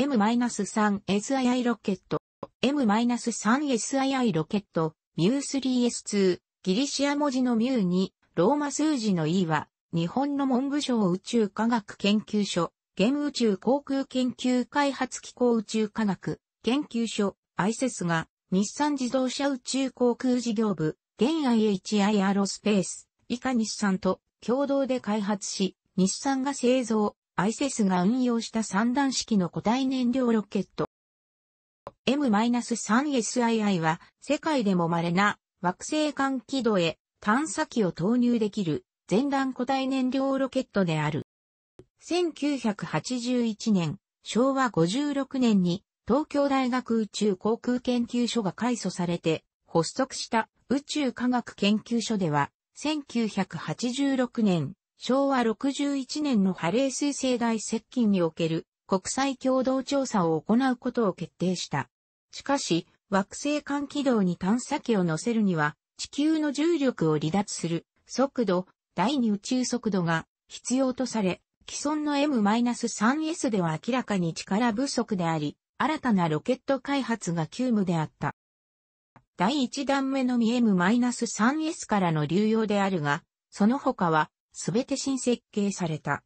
M-3SII ロケット、M-3SII ロケット、MU3S2、ギリシア文字の MU2、ローマ数字の E は、日本の文部省宇宙科学研究所、現宇宙航空研究開発機構宇宙科学研究所、i s e s が、日産自動車宇宙航空事業部、現 IHI アロスペース、以下日産と共同で開発し、日産が製造、アイセスが運用した三段式の固体燃料ロケット。M-3SII は世界でも稀な惑星間軌道へ探査機を投入できる全段固体燃料ロケットである。1981年、昭和56年に東京大学宇宙航空研究所が開祖されて発足した宇宙科学研究所では1986年昭和61年のハレー彗星大接近における国際共同調査を行うことを決定した。しかし、惑星間軌道に探査機を乗せるには、地球の重力を離脱する速度、第二宇宙速度が必要とされ、既存の M-3S では明らかに力不足であり、新たなロケット開発が急務であった。第1段目のみ M-3S からの流用であるが、その他はすべて新設計された。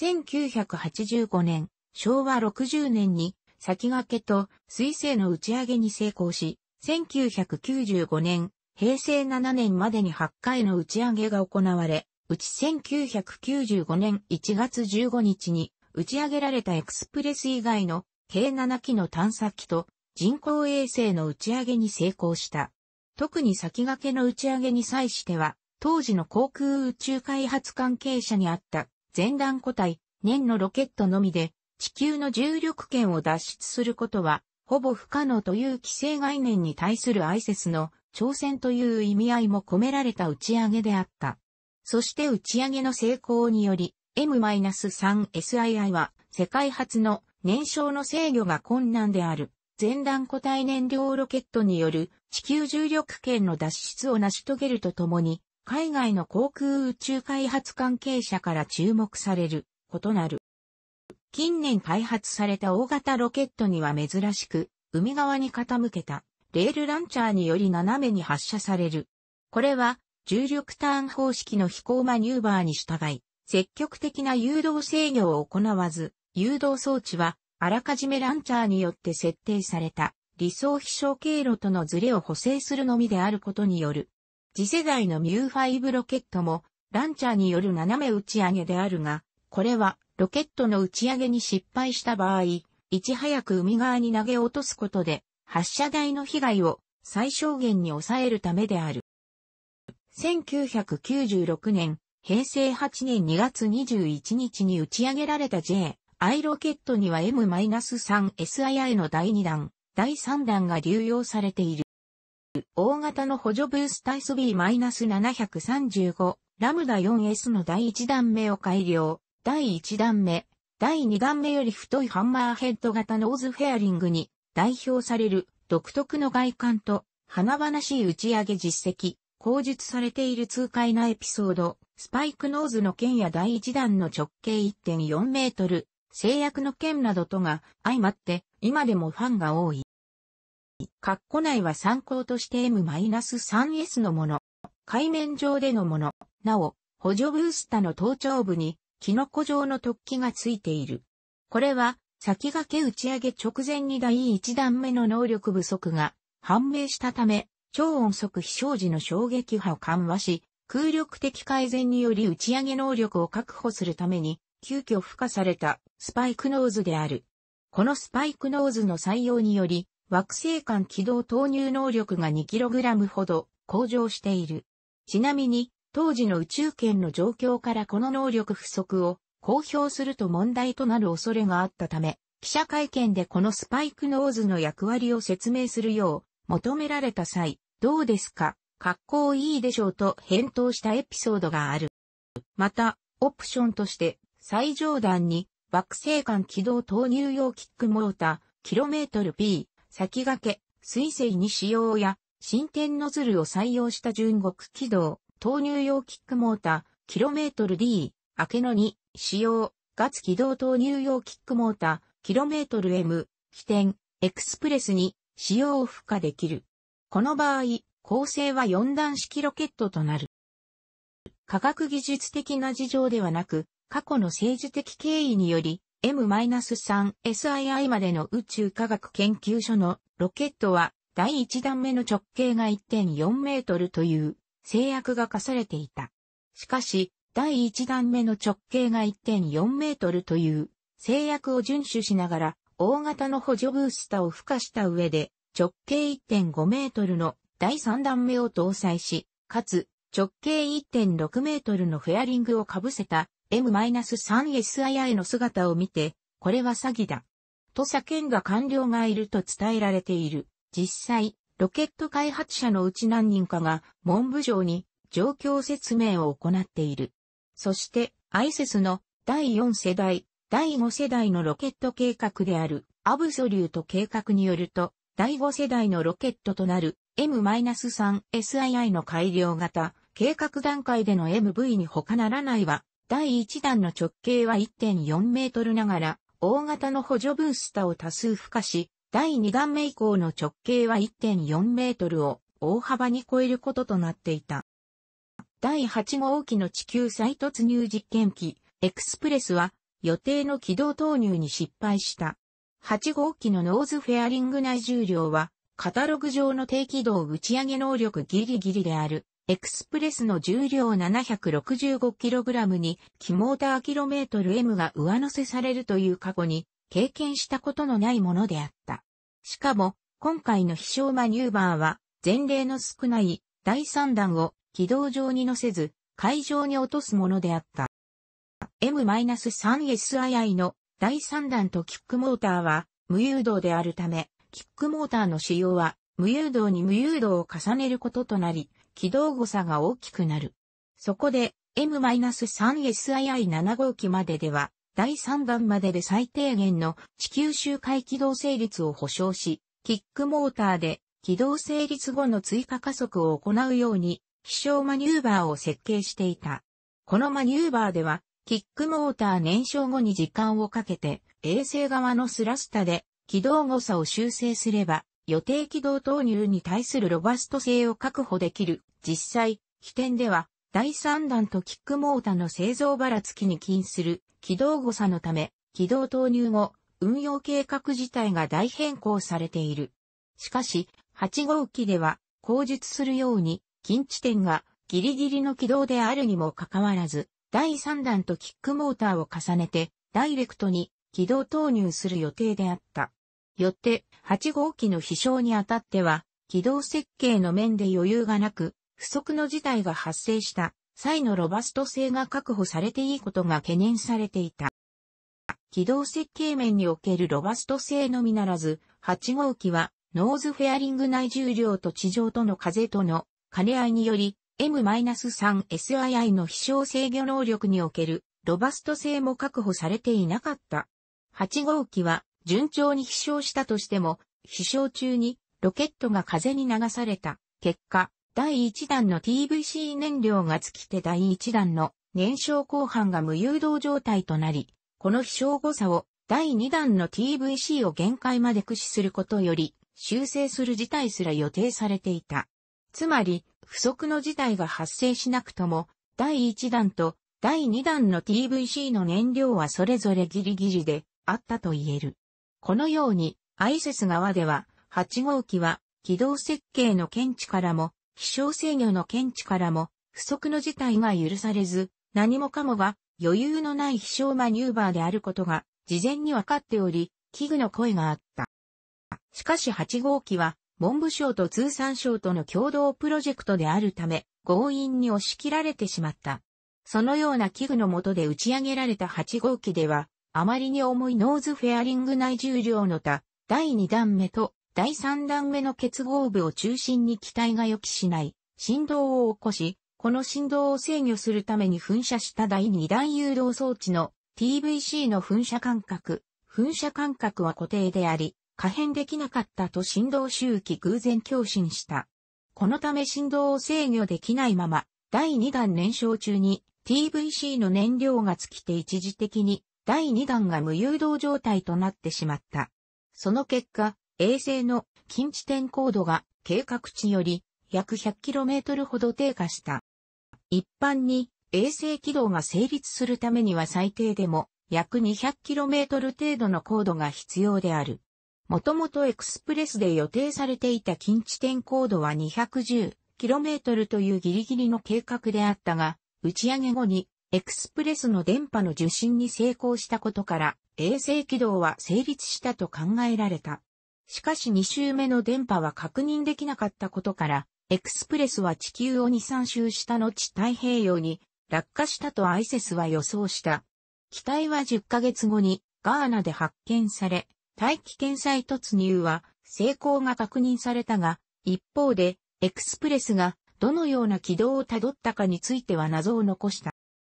1985年、昭和60年に先駆けと水星の打ち上げに成功し、1995年、平成7年までに8回の打ち上げが行われ、うち1995年1月15日に打ち上げられたエクスプレス以外の計7機の探査機と人工衛星の打ち上げに成功した。特に先駆けの打ち上げに際しては、当時の航空宇宙開発関係者にあった前段個体、年のロケットのみで地球の重力圏を脱出することはほぼ不可能という規制概念に対するアイセスの挑戦という意味合いも込められた打ち上げであった。そして打ち上げの成功により M-3SII は世界初の燃焼の制御が困難である前段固体燃料ロケットによる地球重力圏の脱出を成し遂げるとともに海外の航空宇宙開発関係者から注目される、異なる。近年開発された大型ロケットには珍しく、海側に傾けた、レールランチャーにより斜めに発射される。これは、重力ターン方式の飛行マニューバーに従い、積極的な誘導制御を行わず、誘導装置は、あらかじめランチャーによって設定された理想飛翔経路とのズレを補正するのみであることによる次世代のミュー5ロケットも、ランチャーによる斜め打ち上げであるが、これはロケットの打ち上げに失敗した場合、いち早く海側に投げ落とすことで、発射台の被害を最小限に抑えるためである。1996年、平成8年2月21日に打ち上げられた J、I ロケットには M-3SII の第2弾、第3弾が流用されている。大型の補助ブースタイス B-735、ラムダ 4S の第1段目を改良。第1段目、第2段目より太いハンマーヘッド型ノーズフェアリングに代表される独特の外観と華々しい打ち上げ実績、口述されている痛快なエピソード、スパイクノーズの剣や第1弾の直径1.4メートル、制約の剣などとが相まって今でもファンが多い。括弧内は参考として M-3S のもの、海面上でのもの、なお、補助ブースタの頭頂部に、キノコ状の突起がついている。これは、先駆け打ち上げ直前に第1段目の能力不足が判明したため、超音速飛翔時の衝撃波を緩和し、空力的改善により打ち上げ能力を確保するために、急遽付加されたスパイクノーズである。このスパイクノーズの採用により、惑星間軌道投入能力が 2kg ほど向上している。ちなみに、当時の宇宙圏の状況からこの能力不足を公表すると問題となる恐れがあったため、記者会見でこのスパイクノーズの役割を説明するよう求められた際、どうですか格好いいでしょうと返答したエピソードがある。また、オプションとして最上段に惑星間軌道投入用キックモーター、キロメートル P 先駆け、水星に使用や、新点ノズルを採用した純極軌道、投入用キックモーター、キロメートル D、明けの2、使用、ガツ軌道投入用キックモーター、キロメートル M、起点、エクスプレスに、使用を付加できる。この場合、構成は4段式ロケットとなる。科学技術的な事情ではなく、過去の政治的経緯により、M-3SII までの宇宙科学研究所のロケットは第1段目の直径が1.4メートルという制約が課されていた。しかし、第1段目の直径が1.4メートルという制約を遵守しながら、大型の補助ブースターを付加した上で、直径1.5メートルの第3段目を搭載し、かつ直径1.6メートルのフェアリングを被せた m 3 s i i の姿を見て、これは詐欺だ。と叫んだ官僚がいると伝えられている。実際、ロケット開発者のうち何人かが文部省に状況説明を行っている。そして、ISIS の第4世代、第5世代のロケット計画であるアブソリュート計画によると、第5世代のロケットとなる M-3SII の改良型計画段階での MV に他ならないは第1弾の直径は1.4メートルながら、大型の補助ブースターを多数付加し、第2弾目以降の直径は1.4メートルを大幅に超えることとなっていた。第8号機の地球再突入実験機、エクスプレスは予定の軌道投入に失敗した。8号機のノーズフェアリング内重量は、カタログ上の低軌道打ち上げ能力ギリギリであるエクスプレスの重量 765kg に、キモーターキロメートル m が上乗せされるという過去に、経験したことのないものであった。しかも、今回の飛翔マニューバーは、前例の少ない第3弾を軌道上に乗せず、海上に落とすものであった。M-3SII の第3弾とキックモーターは無誘導であるため、キックモーターの使用は無誘導に無誘導を重ねることとなり、軌道誤差が大きくなる。そこで M-3SII7 号機まででは、第3弾までで最低限の地球周回軌道成立を保証し、キックモーターで軌道成立後の追加加速を行うように、飛翔マニューバーを設計していた。このマニューバーでは、キックモーター燃焼後に時間をかけて、衛星側のスラスタで軌道誤差を修正すれば、予定軌道投入に対するロバスト性を確保できる。実際、起点では、第3弾とキックモーターの製造ばらつきに起因する軌道誤差のため、軌道投入後、運用計画自体が大変更されている。しかし、8号機では、口述するように、近地点がギリギリの軌道であるにもかかわらず、第3弾とキックモーターを重ねて、ダイレクトに軌道投入する予定であった。よって、8号機の飛翔にあたっては、軌道設計の面で余裕がなく、不測の事態が発生した際のロバスト性が確保されていいことが懸念されていた。軌道設計面におけるロバスト性のみならず、8号機はノーズフェアリング内重量と地上との風との兼ね合いにより、M-3SII の飛翔制御能力におけるロバスト性も確保されていなかった。8号機は順調に飛翔したとしても、飛翔中にロケットが風に流された結果、第1弾の TVC 燃料が尽きて第1弾の燃焼後半が無誘導状態となり、この飛翔誤差を第2弾の TVC を限界まで駆使することより修正する事態すら予定されていた。つまり、不測の事態が発生しなくとも、第1弾と第2弾の TVC の燃料はそれぞれギリギリであったと言える。このように、アイセス側では、8号機は、軌道設計の検知からも、飛翔制御の検知からも、不測の事態が許されず、何もかもが余裕のない飛翔マニューバーであることが、事前に分かっており、危惧の声があった。しかし8号機は、文部省と通産省との共同プロジェクトであるため、強引に押し切られてしまった。そのような危惧のもとで打ち上げられた8号機では、あまりに重いノーズフェアリング内重量の他、第2段目と第3段目の結合部を中心に機体が予期しない振動を起こし、この振動を制御するために噴射した第2段誘導装置の TVC の噴射間隔、噴射間隔は固定であり、可変できなかったと振動周期偶然共振した。このため振動を制御できないまま、第2弾燃焼中に TVC の燃料が尽きて一時的に第2弾が無誘導状態となってしまった。その結果、衛星の近地点高度が計画値より約 100km ほど低下した。一般に衛星軌道が成立するためには最低でも約 200km 程度の高度が必要である。もともとエクスプレスで予定されていた近地点高度は 210km というギリギリの計画であったが、打ち上げ後にエクスプレスの電波の受信に成功したことから、衛星軌道は成立したと考えられた。しかし2周目の電波は確認できなかったことから、エクスプレスは地球を2、3周した後太平洋に落下したとアイセスは予想した。機体は10ヶ月後にガーナで発見され、大気圏再突入は成功が確認されたが、一方でエクスプレスがどのような軌道をたどったかについては謎を残した。